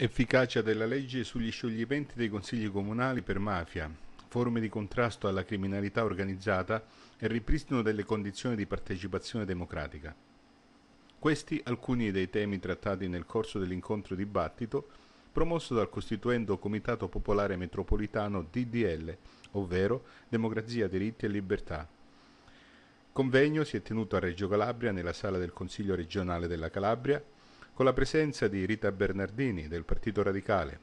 Efficacia della legge sugli scioglimenti dei consigli comunali per mafia, forme di contrasto alla criminalità organizzata e ripristino delle condizioni di partecipazione democratica. Questi alcuni dei temi trattati nel corso dell'incontro dibattito promosso dal Costituendo Comitato Popolare Metropolitano DDL, ovvero Democrazia, Diritti e Libertà. Convegno si è tenuto a Reggio Calabria nella sala del Consiglio regionale della Calabria con la presenza di Rita Bernardini del Partito Radicale,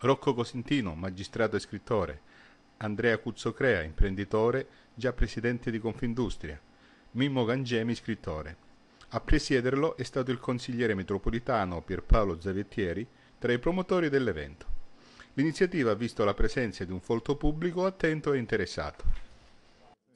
Rocco Cosentino, magistrato e scrittore, Andrea Cuzzocrea, imprenditore, già presidente di Confindustria, Mimmo Gangemi, scrittore. A presiederlo è stato il consigliere metropolitano Pierpaolo Zavettieri, tra i promotori dell'evento. L'iniziativa ha visto la presenza di un folto pubblico attento e interessato.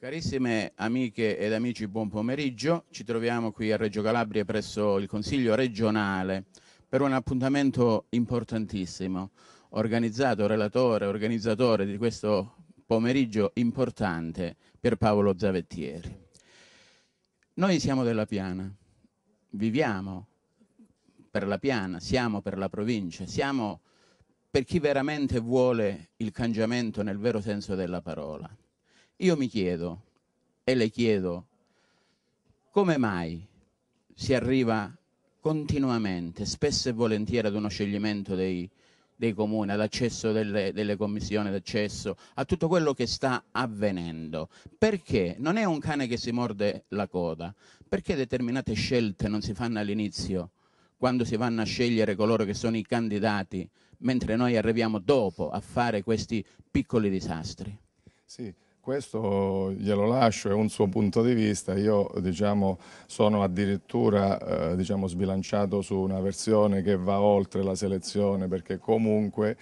Carissime amiche ed amici, buon pomeriggio. Ci troviamo qui a Reggio Calabria presso il Consiglio regionale per un appuntamento importantissimo, organizzato, relatore, organizzatore di questo pomeriggio importante per Paolo Zavettieri. Noi siamo della Piana, viviamo per la Piana, siamo per la provincia, siamo per chi veramente vuole il cambiamento nel vero senso della parola. Io mi chiedo e le chiedo come mai si arriva continuamente, spesso e volentieri, ad uno scioglimento dei, dei comuni, all'accesso delle, delle, commissioni d'accesso, a tutto quello che sta avvenendo. Perché? Non è un cane che si morde la coda. Perché determinate scelte non si fanno all'inizio, quando si vanno a scegliere coloro che sono i candidati, mentre noi arriviamo dopo a fare questi piccoli disastri? Sì. Questo glielo lascio, è un suo punto di vista, io diciamo, sono addirittura eh, diciamo, sbilanciato su una versione che va oltre la selezione perché comunque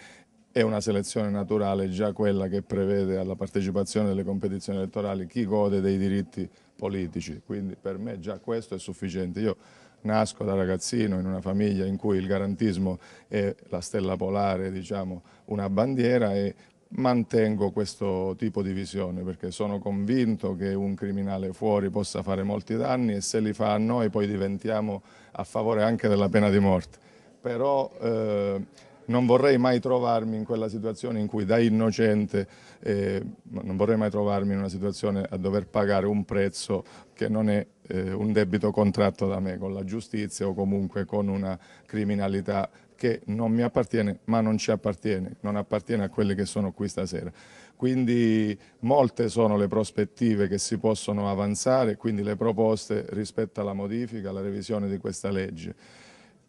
è una selezione naturale già quella che prevede alla partecipazione delle competizioni elettorali chi gode dei diritti politici, quindi per me già questo è sufficiente. Io nasco da ragazzino in una famiglia in cui il garantismo è la stella polare, diciamo, una bandiera e mantengo questo tipo di visione perché sono convinto che un criminale fuori possa fare molti danni e se li fa a noi poi diventiamo a favore anche della pena di morte. Però eh, non vorrei mai trovarmi in quella situazione in cui da innocente eh, non vorrei mai trovarmi in una situazione a dover pagare un prezzo che non è eh, un debito contratto da me con la giustizia o comunque con una criminalità che non mi appartiene, ma non ci appartiene, non appartiene a quelli che sono qui stasera. Quindi molte sono le prospettive che si possono avanzare, quindi le proposte rispetto alla modifica, alla revisione di questa legge.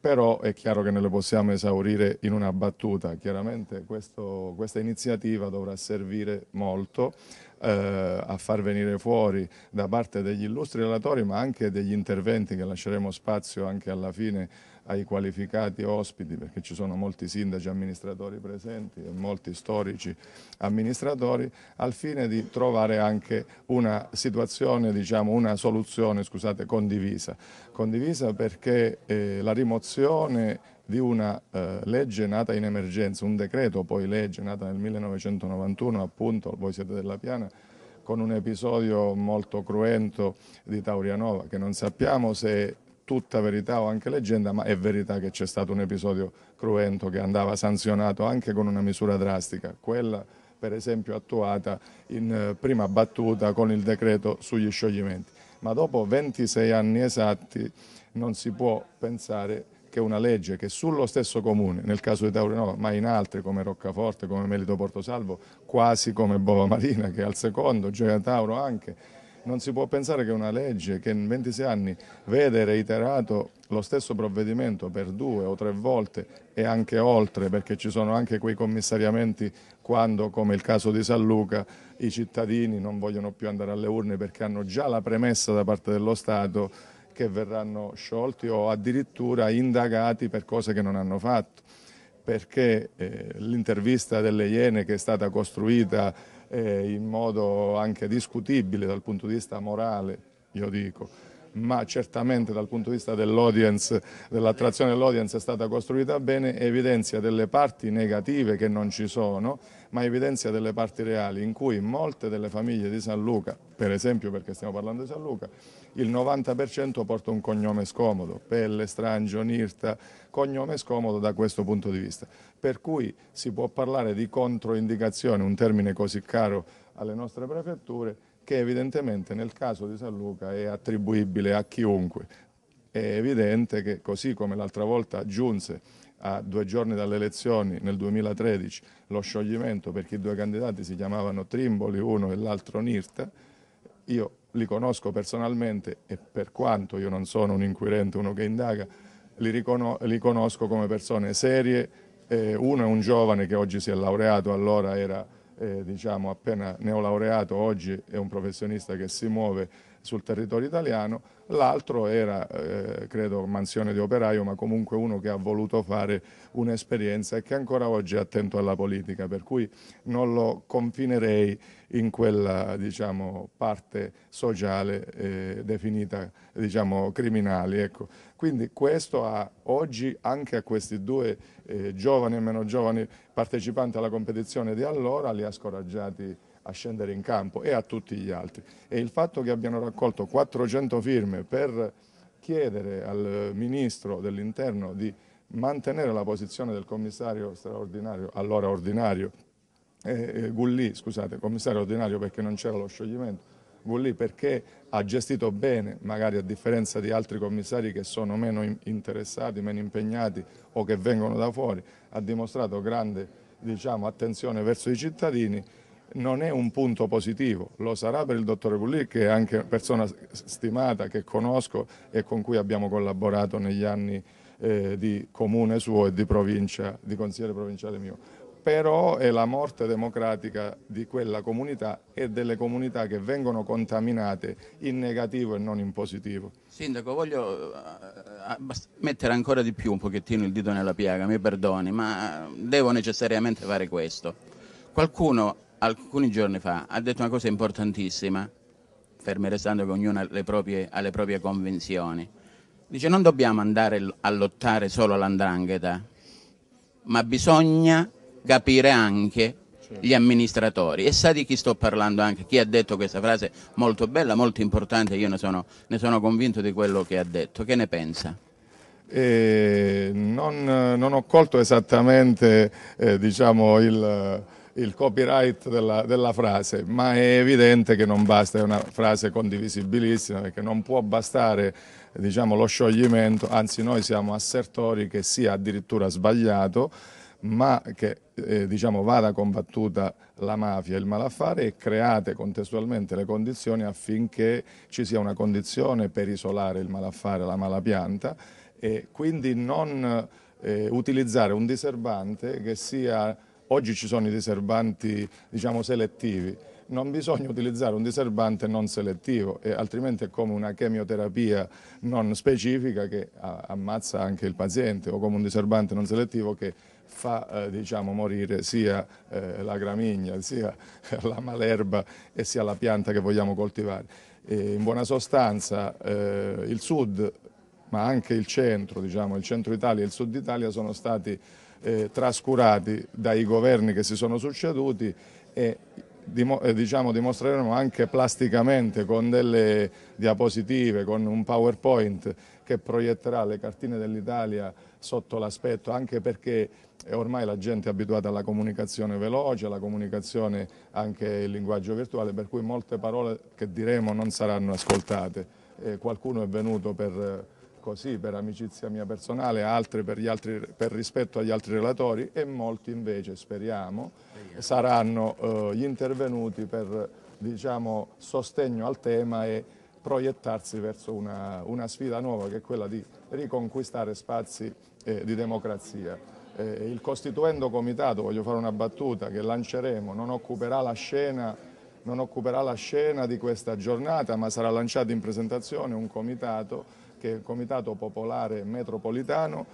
Però è chiaro che non le possiamo esaurire in una battuta, chiaramente questo, questa iniziativa dovrà servire molto eh, a far venire fuori da parte degli illustri relatori ma anche degli interventi che lasceremo spazio anche alla fine ai qualificati ospiti, perché ci sono molti sindaci amministratori presenti e molti storici amministratori, al fine di trovare anche una situazione, diciamo, una soluzione scusate, condivisa. Condivisa perché eh, la rimozione di una eh, legge nata in emergenza, un decreto poi legge nata nel 1991, appunto, voi siete della Piana, con un episodio molto cruento di Taurianova, che non sappiamo se tutta verità o anche leggenda, ma è verità che c'è stato un episodio cruento che andava sanzionato anche con una misura drastica, quella per esempio attuata in eh, prima battuta con il decreto sugli scioglimenti. Ma dopo 26 anni esatti non si può pensare che una legge che sullo stesso comune, nel caso di Taurinova, ma in altri come Roccaforte, come Melito Portosalvo, quasi come Bova Marina che è al secondo, Gioia Tauro anche, non si può pensare che una legge che in 26 anni vede reiterato lo stesso provvedimento per due o tre volte e anche oltre, perché ci sono anche quei commissariamenti quando, come il caso di San Luca, i cittadini non vogliono più andare alle urne perché hanno già la premessa da parte dello Stato che verranno sciolti o addirittura indagati per cose che non hanno fatto perché eh, l'intervista delle Iene che è stata costruita eh, in modo anche discutibile dal punto di vista morale, io dico, ma certamente dal punto di vista dell'audience, dell'attrazione dell'audience è stata costruita bene, evidenzia delle parti negative che non ci sono, ma evidenzia delle parti reali in cui molte delle famiglie di San Luca, per esempio perché stiamo parlando di San Luca, il 90% porta un cognome scomodo, Pelle, Strangio, Nirta, cognome scomodo da questo punto di vista. Per cui si può parlare di controindicazione, un termine così caro alle nostre prefetture, che evidentemente nel caso di San Luca è attribuibile a chiunque. È evidente che così come l'altra volta giunse a due giorni dalle elezioni nel 2013 lo scioglimento perché i due candidati si chiamavano Trimboli uno e l'altro Nirta, io li conosco personalmente e per quanto io non sono un inquirente, uno che indaga, li, riconos li conosco come persone serie, eh, uno è un giovane che oggi si è laureato, allora era eh, diciamo, appena neolaureato, oggi è un professionista che si muove sul territorio italiano, l'altro era, eh, credo, mansione di operaio, ma comunque uno che ha voluto fare un'esperienza e che ancora oggi è attento alla politica, per cui non lo confinerei in quella diciamo, parte sociale eh, definita diciamo, criminali. Ecco. Quindi questo ha oggi anche a questi due eh, giovani e meno giovani partecipanti alla competizione di allora li ha scoraggiati a scendere in campo e a tutti gli altri. E il fatto che abbiano raccolto 400 firme per chiedere al Ministro dell'Interno di mantenere la posizione del commissario straordinario, allora ordinario, eh, eh Gulli, scusate, commissario ordinario perché non c'era lo scioglimento, Vulli perché ha gestito bene, magari a differenza di altri commissari che sono meno interessati, meno impegnati o che vengono da fuori, ha dimostrato grande diciamo, attenzione verso i cittadini non è un punto positivo, lo sarà per il dottore Gulli che è anche una persona stimata, che conosco e con cui abbiamo collaborato negli anni eh, di comune suo e di provincia, di consigliere provinciale mio però è la morte democratica di quella comunità e delle comunità che vengono contaminate in negativo e non in positivo. Sindaco, voglio eh, eh, mettere ancora di più un pochettino il dito nella piaga, mi perdoni, ma devo necessariamente fare questo. Qualcuno alcuni giorni fa ha detto una cosa importantissima, fermi restando che ognuno ha le proprie, ha le proprie convinzioni. Dice non dobbiamo andare a lottare solo all'andrangheta, ma bisogna capire anche gli amministratori e sa di chi sto parlando anche, chi ha detto questa frase molto bella, molto importante, io ne sono, ne sono convinto di quello che ha detto, che ne pensa? Eh, non, non, ho colto esattamente eh, diciamo il, il, copyright della, della, frase, ma è evidente che non basta, è una frase condivisibilissima perché non può bastare diciamo, lo scioglimento, anzi noi siamo assertori che sia addirittura sbagliato ma che eh, diciamo, vada combattuta la mafia e il malaffare e create contestualmente le condizioni affinché ci sia una condizione per isolare il malaffare, la malapianta e quindi non eh, utilizzare un diserbante che sia, oggi ci sono i diserbanti diciamo, selettivi, non bisogna utilizzare un diserbante non selettivo, altrimenti è come una chemioterapia non specifica che ammazza anche il paziente o come un diserbante non selettivo che fa eh, diciamo, morire sia eh, la gramigna, sia la malerba e sia la pianta che vogliamo coltivare. E in buona sostanza eh, il sud, ma anche il centro, diciamo, il centro Italia e il sud Italia sono stati eh, trascurati dai governi che si sono succeduti e eh, diciamo, dimostreremo anche plasticamente con delle diapositive, con un PowerPoint che proietterà le cartine dell'Italia sotto l'aspetto, anche perché eh, ormai la gente è abituata alla comunicazione veloce, alla comunicazione anche in linguaggio virtuale, per cui molte parole che diremo non saranno ascoltate. Eh, qualcuno è venuto per eh, così per amicizia mia personale, altri per, altri per, rispetto agli altri relatori e molti invece, speriamo, saranno eh, gli intervenuti per diciamo, sostegno al tema e proiettarsi verso una, una sfida nuova che è quella di riconquistare spazi eh, di democrazia. Eh, il Costituendo Comitato, voglio fare una battuta, che lanceremo, non occuperà la scena non occuperà la scena di questa giornata, ma sarà lanciato in presentazione un comitato, che è il Comitato Popolare Metropolitano,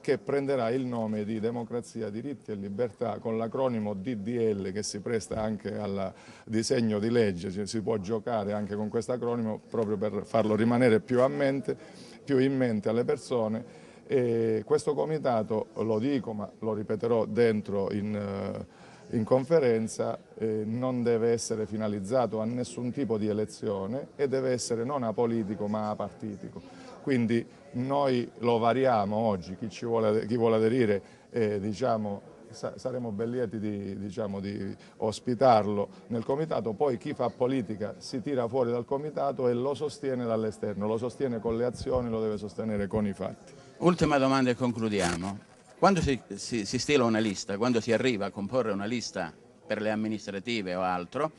che prenderà il nome di Democrazia, Diritti e Libertà con l'acronimo DDL che si presta anche al disegno di legge, cioè, si può giocare anche con questo acronimo proprio per farlo rimanere più, a mente, più in mente alle persone e questo comitato, lo dico ma lo ripeterò dentro in, eh, in conferenza, eh, non deve essere finalizzato a nessun tipo di elezione e deve essere non apolitico ma apartitico. Quindi noi lo variamo oggi, chi, vuole, chi vuole, aderire eh, diciamo, saremo ben lieti di, diciamo, di, ospitarlo nel comitato, poi chi fa politica si tira fuori dal comitato e lo sostiene dall'esterno, lo sostiene con le azioni, lo deve sostenere con i fatti. Ultima domanda e concludiamo. Quando si, si, si stila una lista, quando si arriva a comporre una lista per le amministrative o altro,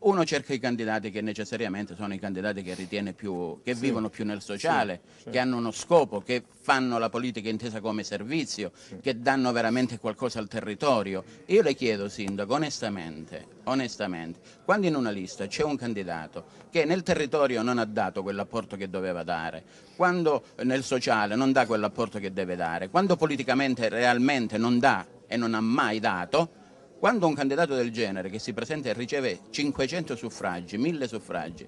uno cerca i candidati che necessariamente sono i candidati che ritiene più, che sì. vivono più nel sociale, sì, sì. che hanno uno scopo, che fanno la politica intesa come servizio, che danno veramente qualcosa al territorio. Io le chiedo, Sindaco, onestamente, onestamente, quando in una lista c'è un candidato che nel territorio non ha dato quell'apporto che doveva dare, quando nel sociale non dà quell'apporto che deve dare, quando politicamente realmente non dà e non ha mai dato, quando un candidato del genere che si presenta e riceve 500 suffragi, 1000 suffragi,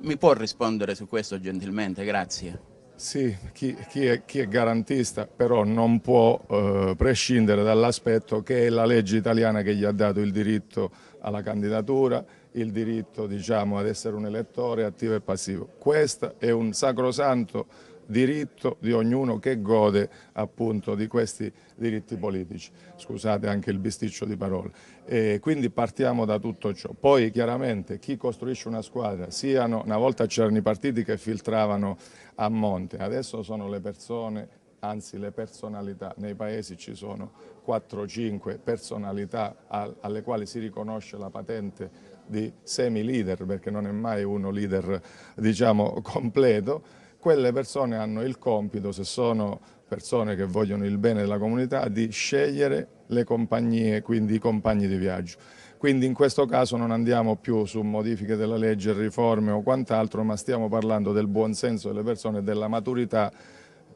mi può rispondere su questo gentilmente? Grazie. Sì, chi, chi, è, chi, è, garantista però non può eh, prescindere dall'aspetto che è la legge italiana che gli ha dato il diritto alla candidatura, il diritto diciamo, ad essere un elettore attivo e passivo. Questo è un sacrosanto diritto di ognuno che gode appunto di questi diritti politici. Scusate anche il bisticcio di parole. E quindi partiamo da tutto ciò. Poi chiaramente chi costruisce una squadra, siano, una volta c'erano i partiti che filtravano a monte, adesso sono le persone, anzi le personalità, nei paesi ci sono 4-5 personalità alle quali si riconosce la patente di semi-leader, perché non è mai uno leader diciamo completo, quelle persone hanno il compito, se sono persone che vogliono il bene della comunità, di scegliere le compagnie, quindi i compagni di viaggio. Quindi in questo caso non andiamo più su modifiche della legge, riforme o quant'altro, ma stiamo parlando del buonsenso delle persone, della maturità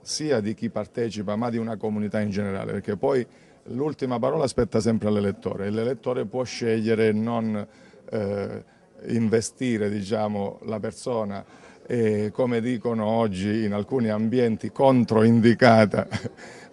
sia di chi partecipa ma di una comunità in generale, perché poi l'ultima parola spetta sempre all'elettore e l'elettore può scegliere non eh, investire diciamo, la persona eh, come dicono oggi in alcuni ambienti, controindicata,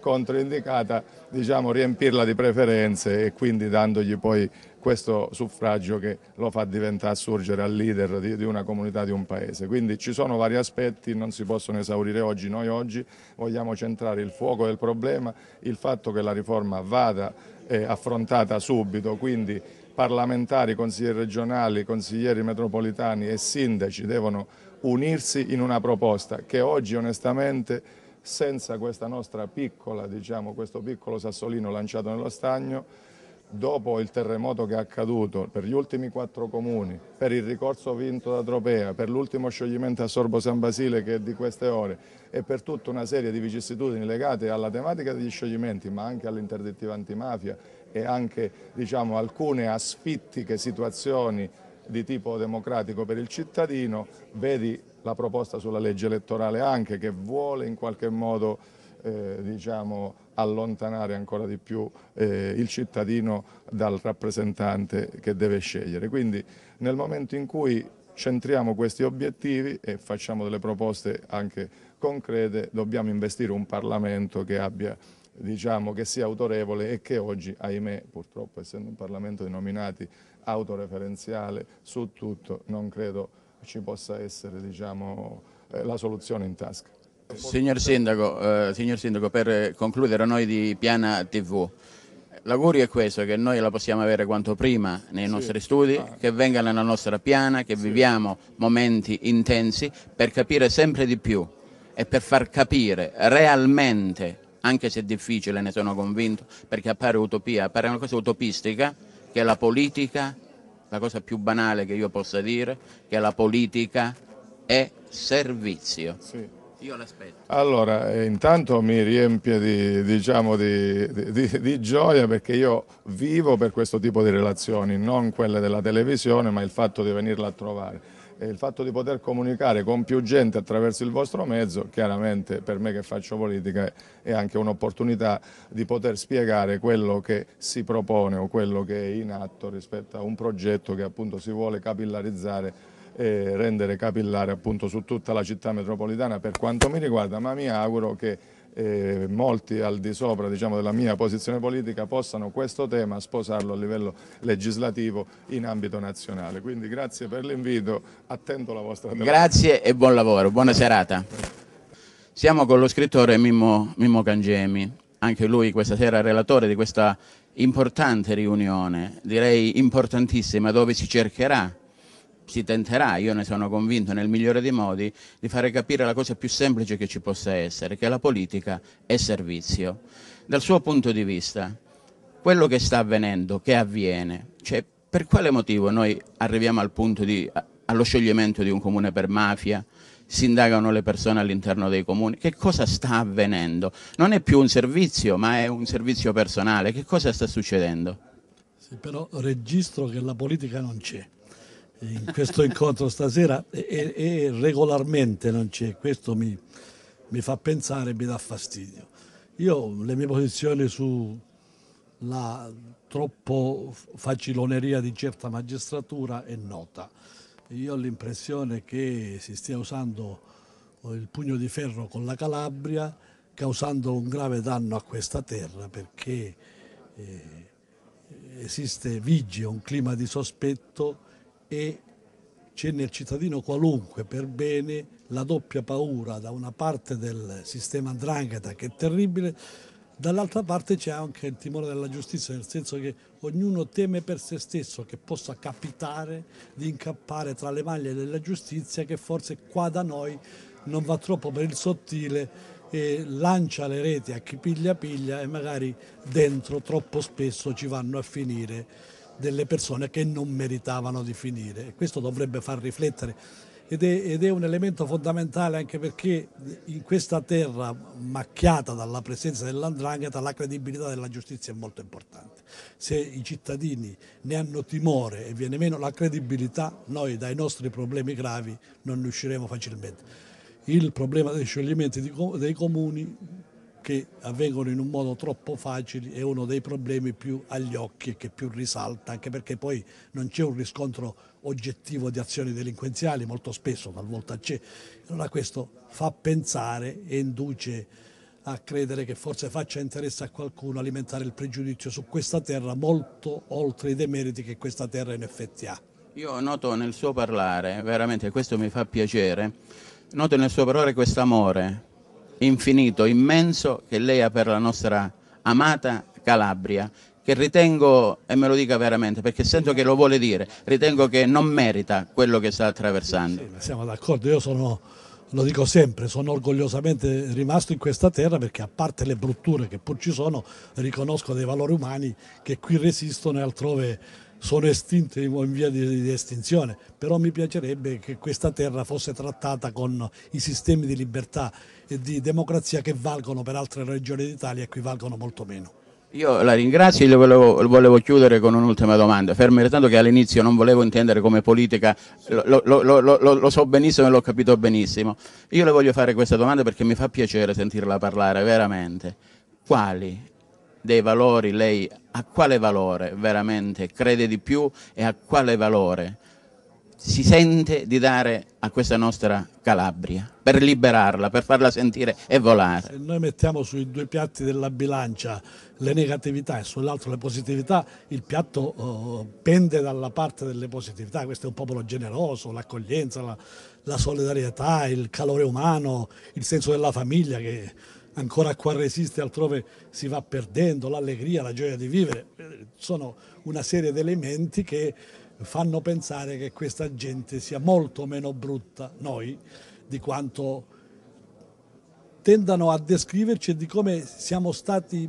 controindicata diciamo, riempirla di preferenze e quindi dandogli poi questo suffragio che lo fa diventare sorgere al leader di, di, una comunità, di un paese. Quindi ci sono vari aspetti, non si possono esaurire oggi. Noi oggi vogliamo centrare il fuoco del problema, il fatto che la riforma vada eh, affrontata subito, quindi parlamentari, consiglieri regionali, consiglieri metropolitani e sindaci devono unirsi in una proposta che oggi onestamente senza questa nostra piccola, diciamo, questo piccolo sassolino lanciato nello stagno, dopo il terremoto che è accaduto per gli ultimi quattro comuni, per il ricorso vinto da Tropea, per l'ultimo scioglimento a Sorbo San Basile che è di queste ore e per tutta una serie di vicissitudini legate alla tematica degli scioglimenti ma anche all'interdittiva antimafia e anche diciamo, alcune asfittiche situazioni di tipo democratico per il cittadino, vedi la proposta sulla legge elettorale anche che vuole in qualche modo eh, diciamo, allontanare ancora di più eh, il cittadino dal rappresentante che deve scegliere. Quindi nel momento in cui centriamo questi obiettivi e facciamo delle proposte anche concrete, dobbiamo investire un Parlamento che abbia diciamo, che sia autorevole e che oggi, ahimè, purtroppo essendo un Parlamento di nominati autoreferenziale su tutto, non credo ci possa essere diciamo, eh, la soluzione in tasca. Signor Sindaco, eh, signor Sindaco, per concludere noi di Piana TV, l'augurio è questo, che noi la possiamo avere quanto prima nei sì. nostri studi, ah. che venga nella nostra piana, che sì. viviamo momenti intensi per capire sempre di più e per far capire realmente anche se difficile, ne sono convinto, perché appare utopia, appare una cosa utopistica, che la politica, la cosa più banale che io possa dire, che la politica è servizio. Sì. Io l'aspetto. Allora, eh, intanto mi riempie di, diciamo, di, di, di, gioia perché io vivo per questo tipo di relazioni, non quelle della televisione, ma il fatto di venirla a trovare il fatto di poter comunicare con più gente attraverso il vostro mezzo, chiaramente per me che faccio politica è anche un'opportunità di poter spiegare quello che si propone o quello che è in atto rispetto a un progetto che appunto si vuole capillarizzare e rendere capillare appunto su tutta la città metropolitana per quanto mi riguarda, ma mi auguro che eh, molti al di sopra diciamo, della mia posizione politica possano questo tema sposarlo a livello legislativo in ambito nazionale. Quindi grazie per l'invito, attento alla vostra domanda. Grazie e buon lavoro, buona serata. Siamo con lo scrittore Mimmo, Mimmo Cangemi, anche lui questa sera relatore di questa importante riunione, direi importantissima, dove si cercherà si tenterà, io ne sono convinto nel migliore dei modi, di fare capire la cosa più semplice che ci possa essere, che la politica è servizio. Dal suo punto di vista, quello che sta avvenendo, che avviene, cioè per quale motivo noi arriviamo al punto di, allo scioglimento di un comune per mafia, si indagano le persone all'interno dei comuni, che cosa sta avvenendo? Non è più un servizio, ma è un servizio personale, che cosa sta succedendo? Sì, però registro che la politica non c'è in questo incontro stasera e, e, regolarmente non c'è, questo mi, mi fa pensare e mi dà fastidio. Io le mie posizioni sulla troppo faciloneria di certa magistratura è nota. Io ho l'impressione che si stia usando il pugno di ferro con la Calabria causando un grave danno a questa terra perché eh, esiste, vige un clima di sospetto e c'è nel cittadino qualunque per bene la doppia paura da una parte del sistema andrangheta che è terribile, dall'altra parte c'è anche il timore della giustizia, nel senso che ognuno teme per se stesso che possa capitare di incappare tra le maglie della giustizia che forse qua da noi non va troppo per il sottile e lancia le reti a chi piglia piglia e magari dentro troppo spesso ci vanno a finire delle persone che non meritavano di finire. questo dovrebbe far riflettere ed è, ed è, un elemento fondamentale anche perché in questa terra macchiata dalla presenza dell'andrangheta la credibilità della giustizia è molto importante. Se i cittadini ne hanno timore e viene meno la credibilità, noi dai nostri problemi gravi non ne usciremo facilmente. Il problema dei scioglimenti dei comuni che avvengono in un modo troppo facile è uno dei problemi più agli occhi e che più risalta, anche perché poi non c'è un riscontro oggettivo di azioni delinquenziali, molto spesso talvolta c'è. Allora questo fa pensare e induce a credere che forse faccia interesse a qualcuno alimentare il pregiudizio su questa terra molto oltre i demeriti che questa terra in effetti ha. Io noto nel suo parlare, veramente questo mi fa piacere, noto nel suo parlare questo amore infinito, immenso che lei ha per la nostra amata Calabria che ritengo, e me lo dica veramente perché sento che lo vuole dire, ritengo che non merita quello che sta attraversando. Sì, siamo d'accordo, io sono, lo dico sempre, sono orgogliosamente rimasto in questa terra perché a parte le brutture che pur ci sono, riconosco dei valori umani che qui resistono e altrove sono estinte o in via di, di estinzione, però mi piacerebbe che questa terra fosse trattata con i sistemi di libertà e di democrazia che valgono per altre regioni d'Italia e qui valgono molto meno. Io la ringrazio e le volevo, volevo, chiudere con un'ultima domanda, fermo restando che all'inizio non volevo intendere come politica, lo, lo, lo, lo, so benissimo e l'ho capito benissimo. Io le voglio fare questa domanda perché mi fa piacere sentirla parlare, veramente. Quali dei valori lei a quale valore veramente crede di più e a quale valore si sente di dare a questa nostra Calabria per liberarla, per farla sentire e volare. Se noi mettiamo sui due piatti della bilancia le negatività e sull'altro le positività, il piatto oh, pende dalla parte delle positività. Questo è un popolo generoso, l'accoglienza, la, la solidarietà, il calore umano, il senso della famiglia che ancora qua resiste, altrove si va perdendo, l'allegria, la gioia di vivere, sono una serie di elementi che fanno pensare che questa gente sia molto meno brutta, noi, di quanto tendano a descriverci e di come siamo stati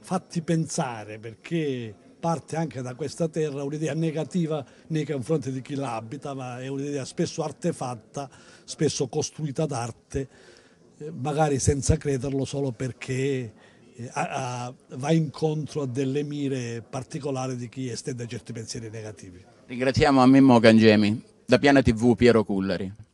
fatti pensare, perché parte anche da questa terra un'idea negativa nei confronti di chi l'abita, ma è un'idea spesso artefatta, spesso costruita d'arte, magari senza crederlo solo perché eh, a, a, va incontro a delle mire particolari di chi estende certi pensieri negativi. Ringraziamo a Mimmo Gangemi, da Piana TV Piero Cullari.